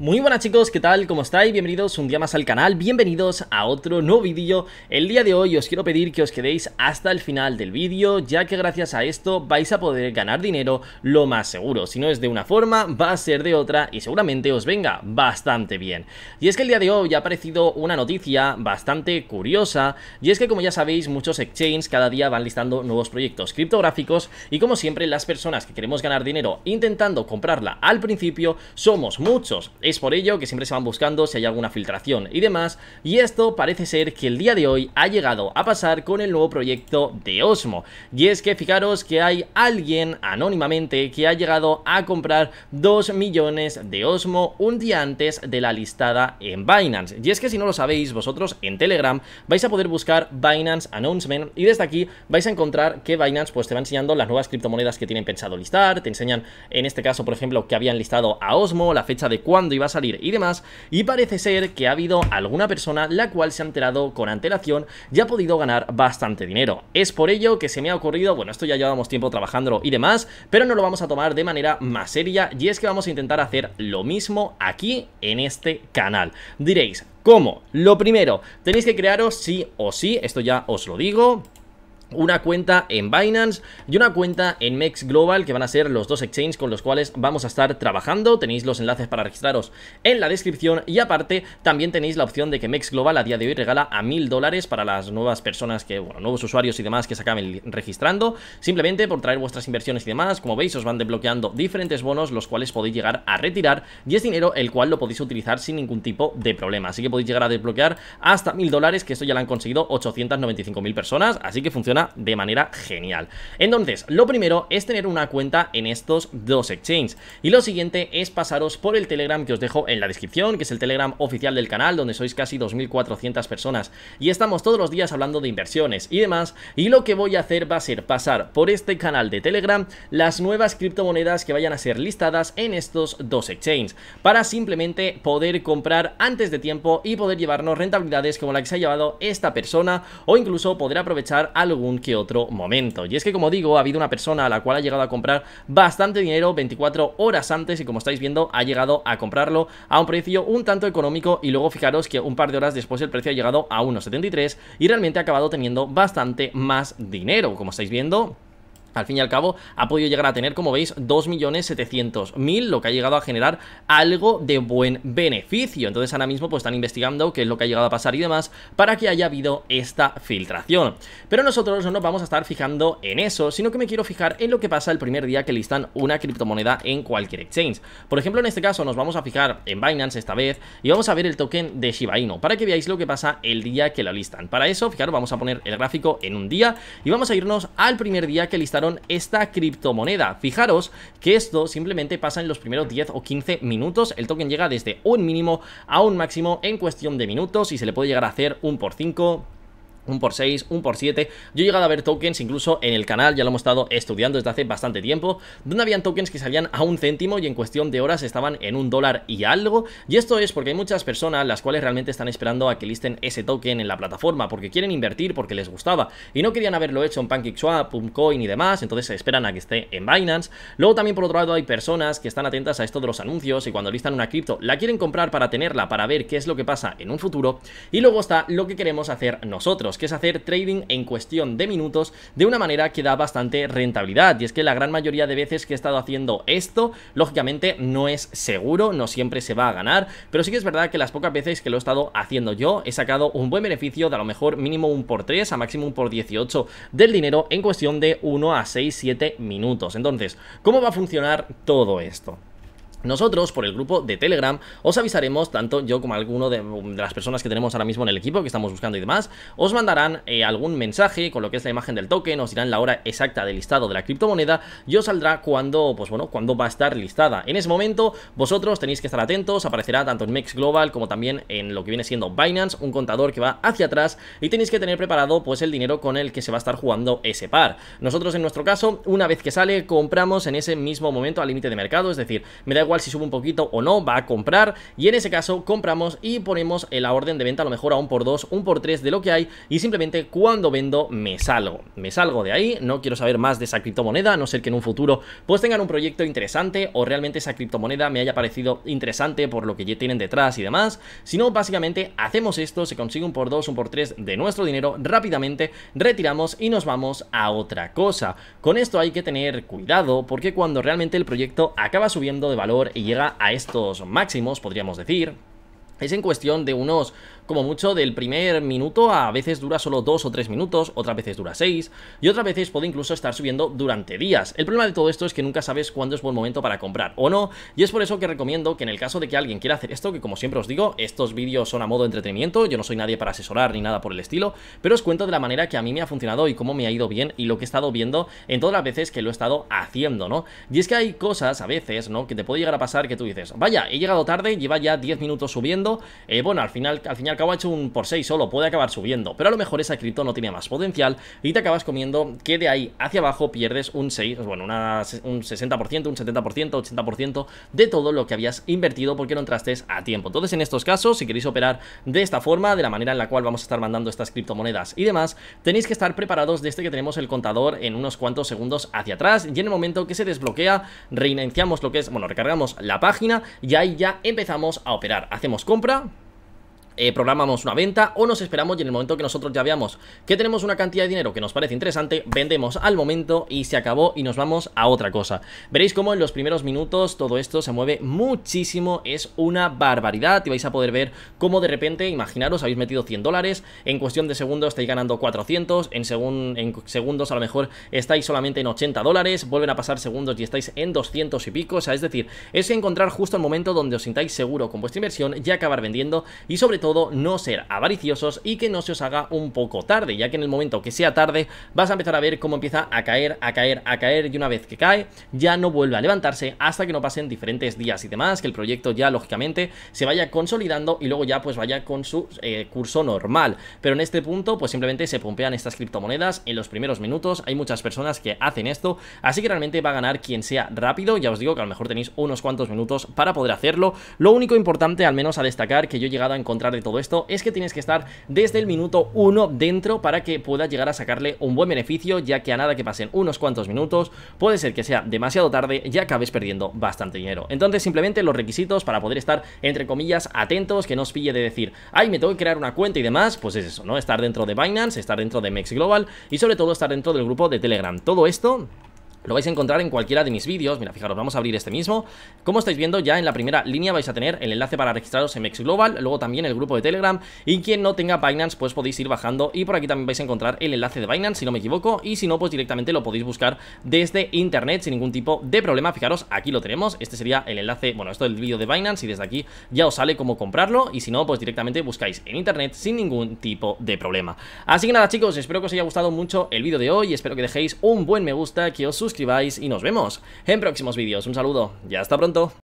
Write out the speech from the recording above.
Muy buenas chicos, ¿qué tal? ¿Cómo estáis? Bienvenidos un día más al canal, bienvenidos a otro nuevo vídeo El día de hoy os quiero pedir que os quedéis hasta el final del vídeo Ya que gracias a esto vais a poder ganar dinero lo más seguro Si no es de una forma, va a ser de otra y seguramente os venga bastante bien Y es que el día de hoy ha aparecido una noticia bastante curiosa Y es que como ya sabéis, muchos exchanges cada día van listando nuevos proyectos criptográficos Y como siempre, las personas que queremos ganar dinero intentando comprarla al principio somos muchos es por ello que siempre se van buscando si hay alguna filtración y demás, y esto parece ser que el día de hoy ha llegado a pasar con el nuevo proyecto de Osmo. Y es que fijaros que hay alguien anónimamente que ha llegado a comprar 2 millones de Osmo un día antes de la listada en Binance. Y es que si no lo sabéis, vosotros en Telegram vais a poder buscar Binance Announcement y desde aquí vais a encontrar que Binance pues te va enseñando las nuevas criptomonedas que tienen pensado listar, te enseñan en este caso por ejemplo que habían listado a Osmo, la fecha de cuándo iba a salir y demás, y parece ser que ha habido alguna persona la cual se ha enterado con antelación y ha podido ganar bastante dinero. Es por ello que se me ha ocurrido, bueno, esto ya llevamos tiempo trabajándolo y demás, pero no lo vamos a tomar de manera más seria y es que vamos a intentar hacer lo mismo aquí en este canal. Diréis, ¿cómo? Lo primero, tenéis que crearos sí o sí, esto ya os lo digo, una cuenta en Binance y una cuenta en Mex Global, que van a ser los dos exchanges con los cuales vamos a estar trabajando. Tenéis los enlaces para registraros en la descripción y aparte también tenéis la opción de que Mex Global a día de hoy regala a 1000 dólares para las nuevas personas que, bueno, nuevos usuarios y demás que se acaben registrando, simplemente por traer vuestras inversiones y demás. Como veis, os van desbloqueando diferentes bonos, los cuales podéis llegar a retirar y es dinero el cual lo podéis utilizar sin ningún tipo de problema. Así que podéis llegar a desbloquear hasta 1.000 dólares, que esto ya lo han conseguido 895 mil personas, así que funciona de manera genial. Entonces, lo primero es tener una cuenta en estos dos exchanges. Y lo siguiente es pasaros por el Telegram que os dejo en la descripción, que es el Telegram oficial del canal, donde sois casi 2.400 personas. Y estamos todos los días hablando de inversiones y demás. Y lo que voy a hacer va a ser pasar por este canal de Telegram las nuevas criptomonedas que vayan a ser listadas en estos dos exchanges. Para simplemente poder comprar antes de tiempo y poder llevarnos rentabilidades como la que se ha llevado esta persona o incluso poder aprovechar algún que otro momento. Y es que, como digo, ha habido una persona a la cual ha llegado a comprar bastante dinero 24 horas antes y como estáis viendo, ha llegado a comprarlo a un precio un tanto económico y luego fijaros que un par de horas después el precio ha llegado a 1,73 y realmente ha acabado teniendo bastante más dinero, como estáis viendo al fin y al cabo, ha podido llegar a tener, como veis, 2.700.000, lo que ha llegado a generar algo de buen beneficio. Entonces, ahora mismo, pues están investigando qué es lo que ha llegado a pasar y demás para que haya habido esta filtración. Pero nosotros no nos vamos a estar fijando en eso, sino que me quiero fijar en lo que pasa el primer día que listan una criptomoneda en cualquier exchange. Por ejemplo, en este caso, nos vamos a fijar en Binance esta vez y vamos a ver el token de Shiba Inu para que veáis lo que pasa el día que lo listan. Para eso, fijaros, vamos a poner el gráfico en un día y vamos a irnos al primer día que listaron esta criptomoneda. Fijaros que esto simplemente pasa en los primeros 10 o 15 minutos. El token llega desde un mínimo a un máximo en cuestión de minutos y se le puede llegar a hacer un por 5 un por 6, un por 7. Yo he llegado a ver tokens incluso en el canal, ya lo hemos estado estudiando desde hace bastante tiempo, donde habían tokens que salían a un céntimo y en cuestión de horas estaban en un dólar y algo. Y esto es porque hay muchas personas las cuales realmente están esperando a que listen ese token en la plataforma porque quieren invertir, porque les gustaba y no querían haberlo hecho en PancakeSwap, Coin y demás, entonces esperan a que esté en Binance. Luego también por otro lado hay personas que están atentas a esto de los anuncios y cuando listan una cripto la quieren comprar para tenerla, para ver qué es lo que pasa en un futuro. Y luego está lo que queremos hacer nosotros que es hacer trading en cuestión de minutos de una manera que da bastante rentabilidad. Y es que la gran mayoría de veces que he estado haciendo esto, lógicamente no es seguro, no siempre se va a ganar, pero sí que es verdad que las pocas veces que lo he estado haciendo yo, he sacado un buen beneficio de a lo mejor mínimo un por 3 a máximo un por 18 del dinero en cuestión de 1 a 6, 7 minutos. Entonces, ¿cómo va a funcionar todo esto? Nosotros, por el grupo de Telegram, os avisaremos, tanto yo como alguno de, las personas que tenemos ahora mismo en el equipo, que estamos buscando y demás, os mandarán eh, algún mensaje con lo que es la imagen del token, os dirán la hora exacta del listado de la criptomoneda y os saldrá cuando, pues bueno, cuando va a estar listada. En ese momento, vosotros tenéis que estar atentos, aparecerá tanto en Mex Global como también en lo que viene siendo Binance, un contador que va hacia atrás y tenéis que tener preparado pues el dinero con el que se va a estar jugando ese par. Nosotros en nuestro caso, una vez que sale, compramos en ese mismo momento al límite de mercado, es decir, me da igual si sube un poquito o no, va a comprar y en ese caso compramos y ponemos la orden de venta a lo mejor a un por dos, un por tres de lo que hay y simplemente cuando vendo me salgo, me salgo de ahí, no quiero saber más de esa criptomoneda, no ser que en un futuro pues tengan un proyecto interesante o realmente esa criptomoneda me haya parecido interesante por lo que ya tienen detrás y demás, sino básicamente hacemos esto, se consigue un por dos, un por tres de nuestro dinero rápidamente, retiramos y nos vamos a otra cosa. Con esto hay que tener cuidado porque cuando realmente el proyecto acaba subiendo de valor y llega a estos máximos, podríamos decir, es en cuestión de unos como mucho del primer minuto, a veces dura solo 2 o 3 minutos, otras veces dura 6 y otras veces puede incluso estar subiendo durante días. El problema de todo esto es que nunca sabes cuándo es buen momento para comprar o no y es por eso que recomiendo que en el caso de que alguien quiera hacer esto, que como siempre os digo, estos vídeos son a modo de entretenimiento, yo no soy nadie para asesorar ni nada por el estilo, pero os cuento de la manera que a mí me ha funcionado y cómo me ha ido bien y lo que he estado viendo en todas las veces que lo he estado haciendo, ¿no? Y es que hay cosas a veces, ¿no? Que te puede llegar a pasar que tú dices, vaya, he llegado tarde, lleva ya 10 minutos subiendo, eh, bueno, al final, al final Acaba hecho un por 6 solo, puede acabar subiendo, pero a lo mejor esa cripto no tenía más potencial y te acabas comiendo que de ahí hacia abajo pierdes un 6, bueno, un 60%, un 70%, 80% de todo lo que habías invertido porque no entraste a tiempo. Entonces en estos casos, si queréis operar de esta forma, de la manera en la cual vamos a estar mandando estas criptomonedas y demás, tenéis que estar preparados desde que tenemos el contador en unos cuantos segundos hacia atrás y en el momento que se desbloquea, reiniciamos lo que es, bueno, recargamos la página y ahí ya empezamos a operar. Hacemos compra, eh, programamos una venta o nos esperamos y en el momento que nosotros ya veamos que tenemos una cantidad de dinero que nos parece interesante, vendemos al momento y se acabó y nos vamos a otra cosa. Veréis cómo en los primeros minutos todo esto se mueve muchísimo, es una barbaridad y vais a poder ver cómo de repente, imaginaros, habéis metido 100 dólares, en cuestión de segundos estáis ganando 400, en, según en segundos a lo mejor estáis solamente en 80 dólares, vuelven a pasar segundos y estáis en 200 y pico, o sea, es decir, es encontrar justo el momento donde os sintáis seguro con vuestra inversión y acabar vendiendo y sobre todo todo no ser avariciosos y que no se os haga un poco tarde, ya que en el momento que sea tarde vas a empezar a ver cómo empieza a caer, a caer, a caer y una vez que cae ya no vuelve a levantarse hasta que no pasen diferentes días y demás, que el proyecto ya lógicamente se vaya consolidando y luego ya pues vaya con su eh, curso normal. Pero en este punto pues simplemente se pompean estas criptomonedas en los primeros minutos, hay muchas personas que hacen esto, así que realmente va a ganar quien sea rápido, ya os digo que a lo mejor tenéis unos cuantos minutos para poder hacerlo. Lo único importante al menos a destacar que yo he llegado a encontrar de todo esto es que tienes que estar desde el minuto 1 dentro para que pueda llegar a sacarle un buen beneficio, ya que a nada que pasen unos cuantos minutos, puede ser que sea demasiado tarde y acabes perdiendo bastante dinero. Entonces simplemente los requisitos para poder estar, entre comillas, atentos, que no os pille de decir, ay, me tengo que crear una cuenta y demás, pues es eso, ¿no? Estar dentro de Binance, estar dentro de Mex Global y sobre todo estar dentro del grupo de Telegram. Todo esto lo vais a encontrar en cualquiera de mis vídeos. Mira, fijaros, vamos a abrir este mismo. Como estáis viendo, ya en la primera línea vais a tener el enlace para registraros en Mex Global, luego también el grupo de Telegram. Y quien no tenga Binance, pues podéis ir bajando. Y por aquí también vais a encontrar el enlace de Binance, si no me equivoco. Y si no, pues directamente lo podéis buscar desde internet sin ningún tipo de problema. Fijaros, aquí lo tenemos. Este sería el enlace, bueno, esto es el vídeo de Binance. Y desde aquí ya os sale cómo comprarlo. Y si no, pues directamente buscáis en internet sin ningún tipo de problema. Así que nada, chicos, espero que os haya gustado mucho el vídeo de hoy. Espero que dejéis un buen me gusta, que os suscribáis suscribáis y nos vemos en próximos vídeos. Un saludo ya hasta pronto.